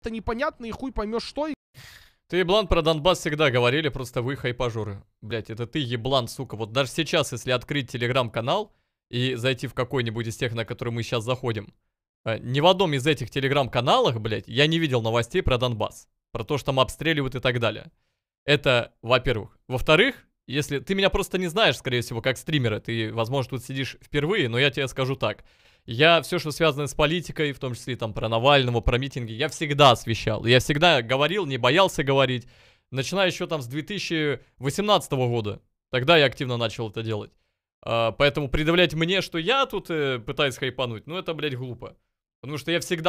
это непонятно, и хуй поймешь что. И... Ты еблан про Донбасс всегда говорили, просто вы хайпажоры. Блять, это ты еблан, сука. Вот даже сейчас, если открыть телеграм-канал и зайти в какой-нибудь из тех, на который мы сейчас заходим, э, ни в одном из этих телеграм-каналах, блядь, я не видел новостей про Донбасс. Про то, что там обстреливают и так далее. Это, во-первых. Во-вторых, если ты меня просто не знаешь, скорее всего, как стримера, ты, возможно, тут сидишь впервые, но я тебе скажу так. Я все, что связано с политикой, в том числе там про Навального, про митинги, я всегда освещал. Я всегда говорил, не боялся говорить. Начиная еще там с 2018 года. Тогда я активно начал это делать. А, поэтому предъявлять мне, что я тут э, пытаюсь хайпануть, ну это, блядь, глупо. Потому что я всегда